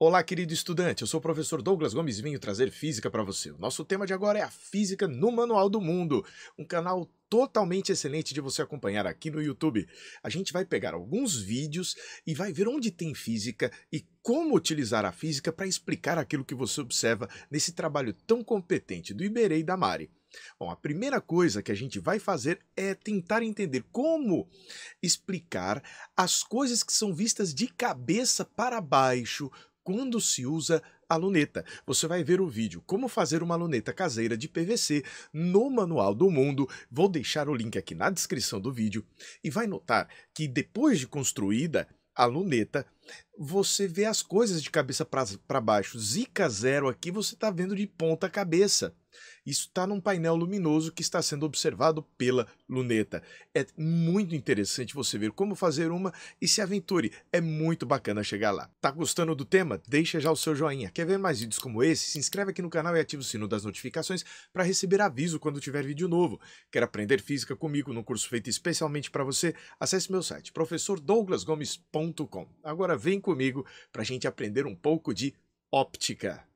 Olá, querido estudante. Eu sou o professor Douglas Gomes e venho trazer física para você. O nosso tema de agora é a física no Manual do Mundo, um canal totalmente excelente de você acompanhar aqui no YouTube. A gente vai pegar alguns vídeos e vai ver onde tem física e como utilizar a física para explicar aquilo que você observa nesse trabalho tão competente do Iberê e da Mari. Bom, a primeira coisa que a gente vai fazer é tentar entender como explicar as coisas que são vistas de cabeça para baixo quando se usa a luneta. Você vai ver o vídeo como fazer uma luneta caseira de PVC no Manual do Mundo. Vou deixar o link aqui na descrição do vídeo e vai notar que depois de construída a luneta, você vê as coisas de cabeça para baixo. Zica zero aqui você está vendo de ponta cabeça. Isso está num painel luminoso que está sendo observado pela luneta. É muito interessante você ver como fazer uma e se aventure. É muito bacana chegar lá. Tá gostando do tema? Deixa já o seu joinha. Quer ver mais vídeos como esse? Se inscreve aqui no canal e ativa o sino das notificações para receber aviso quando tiver vídeo novo. Quer aprender física comigo num curso feito especialmente para você? Acesse meu site professordouglasgomes.com. Agora vem comigo para a gente aprender um pouco de óptica.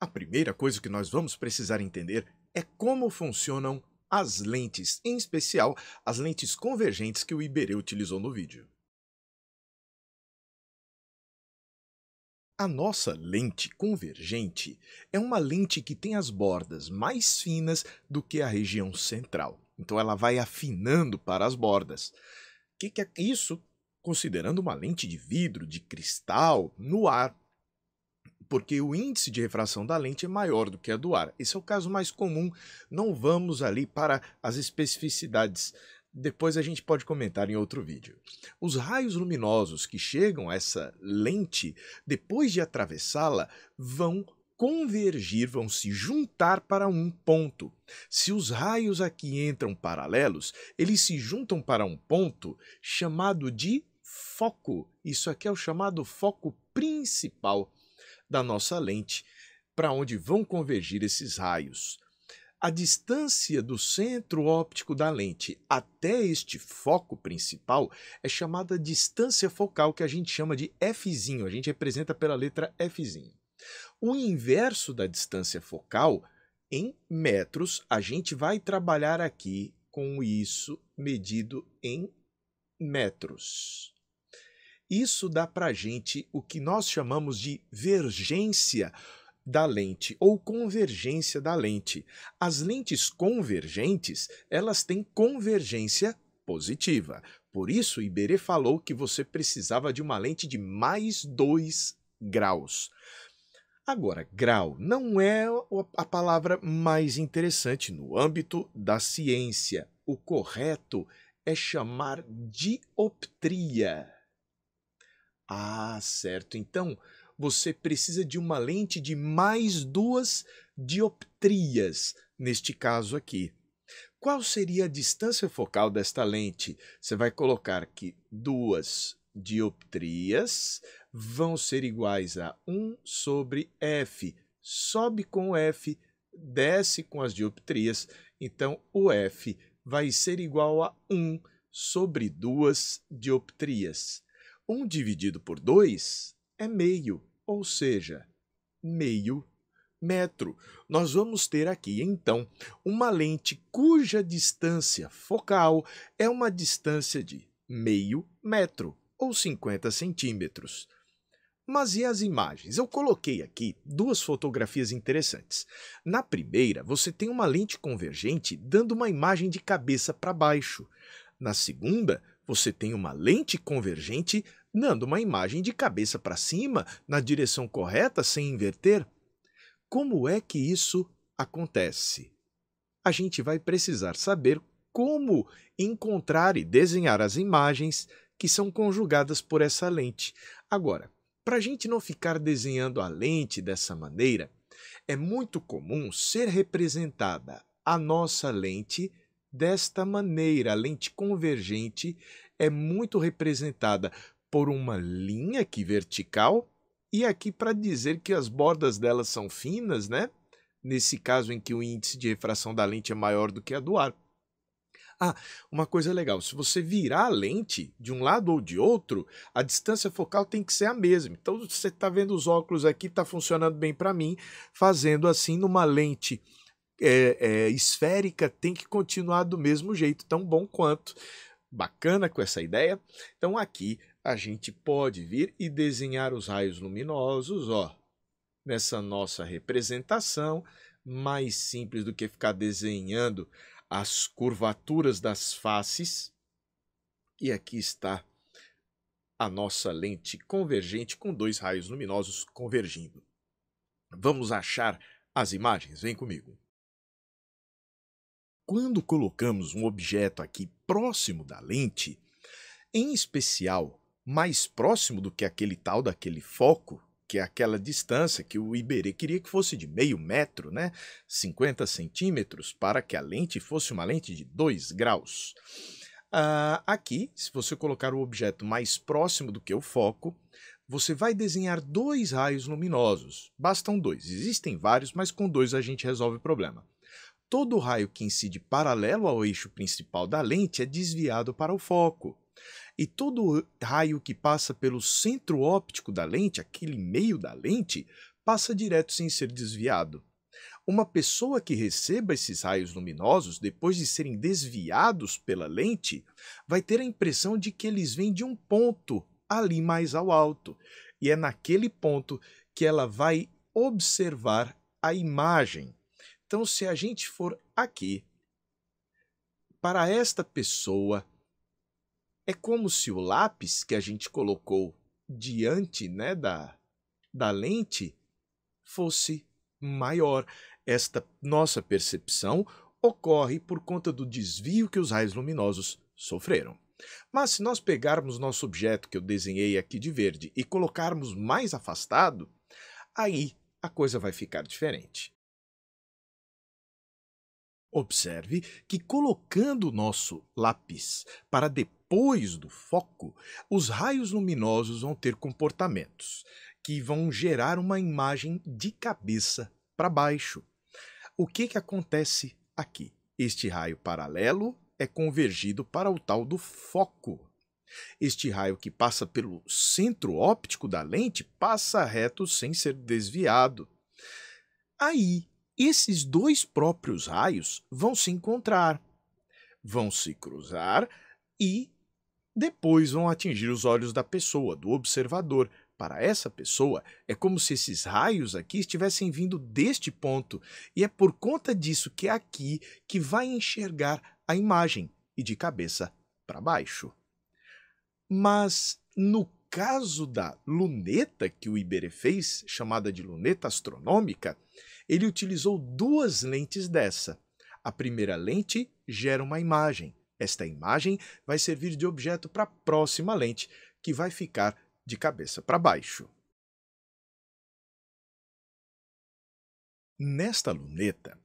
A primeira coisa que nós vamos precisar entender é como funcionam as lentes, em especial as lentes convergentes que o Iberê utilizou no vídeo. A nossa lente convergente é uma lente que tem as bordas mais finas do que a região central. Então ela vai afinando para as bordas. Que que é isso? Considerando uma lente de vidro, de cristal, no ar, porque o índice de refração da lente é maior do que a do ar. Esse é o caso mais comum, não vamos ali para as especificidades. Depois a gente pode comentar em outro vídeo. Os raios luminosos que chegam a essa lente, depois de atravessá-la, vão convergir, vão se juntar para um ponto. Se os raios aqui entram paralelos, eles se juntam para um ponto chamado de foco. Isso aqui é o chamado foco principal da nossa lente, para onde vão convergir esses raios. A distância do centro óptico da lente até este foco principal é chamada distância focal, que a gente chama de Fzinho, a gente representa pela letra Fzinho. O inverso da distância focal, em metros, a gente vai trabalhar aqui com isso medido em metros. Isso dá para gente o que nós chamamos de vergência da lente ou convergência da lente. As lentes convergentes, elas têm convergência positiva. Por isso, Iberê falou que você precisava de uma lente de mais 2 graus. Agora, grau não é a palavra mais interessante no âmbito da ciência. O correto é chamar dioptria. Ah, certo. Então, você precisa de uma lente de mais duas dioptrias, neste caso aqui. Qual seria a distância focal desta lente? Você vai colocar que duas dioptrias vão ser iguais a 1 sobre f. Sobe com o f, desce com as dioptrias, então o f vai ser igual a 1 sobre duas dioptrias. 1 dividido por 2 é meio, ou seja, meio metro. Nós vamos ter aqui, então, uma lente cuja distância focal é uma distância de meio metro, ou 50 centímetros. Mas e as imagens? Eu coloquei aqui duas fotografias interessantes. Na primeira, você tem uma lente convergente dando uma imagem de cabeça para baixo. Na segunda, você tem uma lente convergente dando uma imagem de cabeça para cima, na direção correta, sem inverter. Como é que isso acontece? A gente vai precisar saber como encontrar e desenhar as imagens que são conjugadas por essa lente. Agora, para a gente não ficar desenhando a lente dessa maneira, é muito comum ser representada a nossa lente desta maneira. A lente convergente é muito representada por uma linha aqui vertical e aqui para dizer que as bordas delas são finas, né? Nesse caso em que o índice de refração da lente é maior do que a do ar. Ah, uma coisa legal, se você virar a lente de um lado ou de outro, a distância focal tem que ser a mesma. Então você está vendo os óculos aqui, está funcionando bem para mim, fazendo assim numa lente é, é, esférica tem que continuar do mesmo jeito, tão bom quanto. Bacana com essa ideia? Então aqui a gente pode vir e desenhar os raios luminosos, ó, nessa nossa representação, mais simples do que ficar desenhando as curvaturas das faces. E aqui está a nossa lente convergente com dois raios luminosos convergindo. Vamos achar as imagens, vem comigo. Quando colocamos um objeto aqui próximo da lente, em especial mais próximo do que aquele tal daquele foco, que é aquela distância que o Iberê queria que fosse de meio metro, né? 50 centímetros, para que a lente fosse uma lente de 2 graus. Uh, aqui, se você colocar o objeto mais próximo do que o foco, você vai desenhar dois raios luminosos. Bastam dois, existem vários, mas com dois a gente resolve o problema. Todo raio que incide paralelo ao eixo principal da lente é desviado para o foco. E todo raio que passa pelo centro óptico da lente, aquele meio da lente, passa direto sem ser desviado. Uma pessoa que receba esses raios luminosos, depois de serem desviados pela lente, vai ter a impressão de que eles vêm de um ponto ali mais ao alto. E é naquele ponto que ela vai observar a imagem. Então, se a gente for aqui, para esta pessoa, é como se o lápis que a gente colocou diante né, da, da lente fosse maior. Esta nossa percepção ocorre por conta do desvio que os raios luminosos sofreram. Mas se nós pegarmos nosso objeto que eu desenhei aqui de verde e colocarmos mais afastado, aí a coisa vai ficar diferente. Observe que colocando o nosso lápis para depois depois do foco, os raios luminosos vão ter comportamentos que vão gerar uma imagem de cabeça para baixo. O que, que acontece aqui? Este raio paralelo é convergido para o tal do foco. Este raio que passa pelo centro óptico da lente passa reto sem ser desviado. Aí, esses dois próprios raios vão se encontrar, vão se cruzar e depois vão atingir os olhos da pessoa, do observador. Para essa pessoa, é como se esses raios aqui estivessem vindo deste ponto, e é por conta disso que é aqui que vai enxergar a imagem e de cabeça para baixo. Mas no caso da luneta que o Iberê fez, chamada de luneta astronômica, ele utilizou duas lentes dessa. A primeira lente gera uma imagem, esta imagem vai servir de objeto para a próxima lente, que vai ficar de cabeça para baixo. Nesta luneta,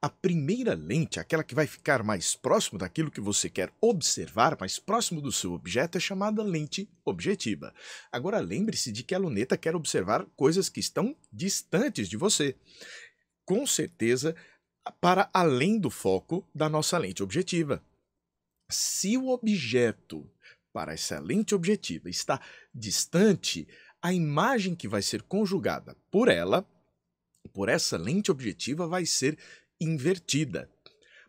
a primeira lente, aquela que vai ficar mais próximo daquilo que você quer observar, mais próximo do seu objeto, é chamada lente objetiva. Agora lembre-se de que a luneta quer observar coisas que estão distantes de você. Com certeza, para além do foco da nossa lente objetiva. Se o objeto para excelente objetiva está distante, a imagem que vai ser conjugada por ela, por essa lente objetiva, vai ser invertida.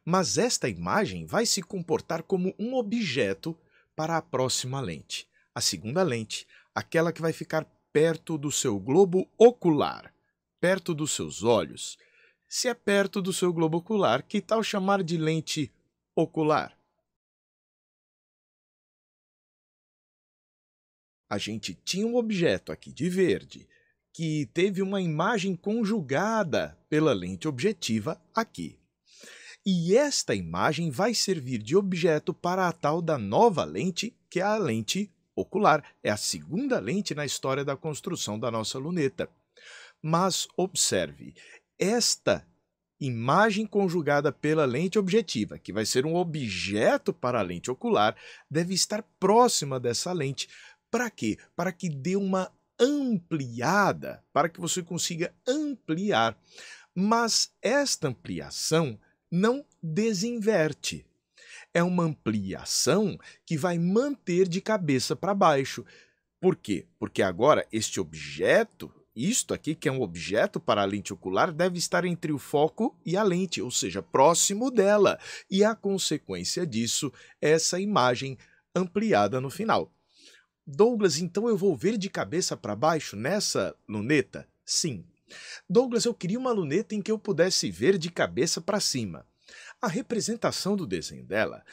Mas esta imagem vai se comportar como um objeto para a próxima lente, a segunda lente, aquela que vai ficar perto do seu globo ocular, perto dos seus olhos. Se é perto do seu globo ocular, que tal chamar de lente ocular? A gente tinha um objeto aqui de verde que teve uma imagem conjugada pela lente objetiva aqui. E esta imagem vai servir de objeto para a tal da nova lente, que é a lente ocular. É a segunda lente na história da construção da nossa luneta. Mas observe, esta imagem conjugada pela lente objetiva, que vai ser um objeto para a lente ocular, deve estar próxima dessa lente para quê? Para que dê uma ampliada, para que você consiga ampliar. Mas esta ampliação não desinverte. É uma ampliação que vai manter de cabeça para baixo. Por quê? Porque agora este objeto, isto aqui, que é um objeto para a lente ocular, deve estar entre o foco e a lente, ou seja, próximo dela. E a consequência disso é essa imagem ampliada no final. Douglas, então eu vou ver de cabeça para baixo nessa luneta? Sim. Douglas, eu queria uma luneta em que eu pudesse ver de cabeça para cima. A representação do desenho dela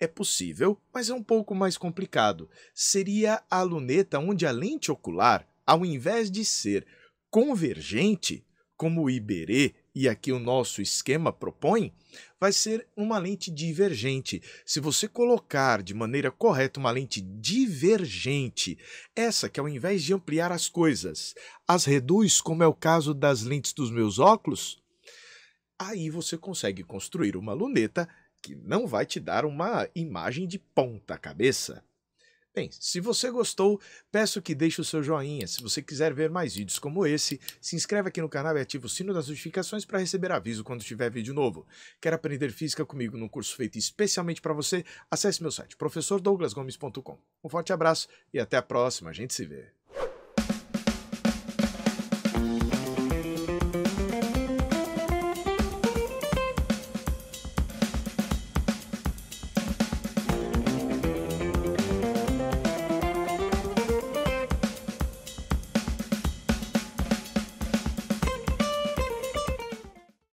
é possível, mas é um pouco mais complicado. Seria a luneta onde a lente ocular, ao invés de ser convergente, como o Iberê e aqui o nosso esquema propõe, vai ser uma lente divergente. Se você colocar de maneira correta uma lente divergente, essa que ao invés de ampliar as coisas, as reduz, como é o caso das lentes dos meus óculos, aí você consegue construir uma luneta que não vai te dar uma imagem de ponta cabeça. Bem, se você gostou, peço que deixe o seu joinha. Se você quiser ver mais vídeos como esse, se inscreve aqui no canal e ative o sino das notificações para receber aviso quando tiver vídeo novo. Quer aprender física comigo num curso feito especialmente para você? Acesse meu site professordouglasgomes.com. Um forte abraço e até a próxima. A gente se vê.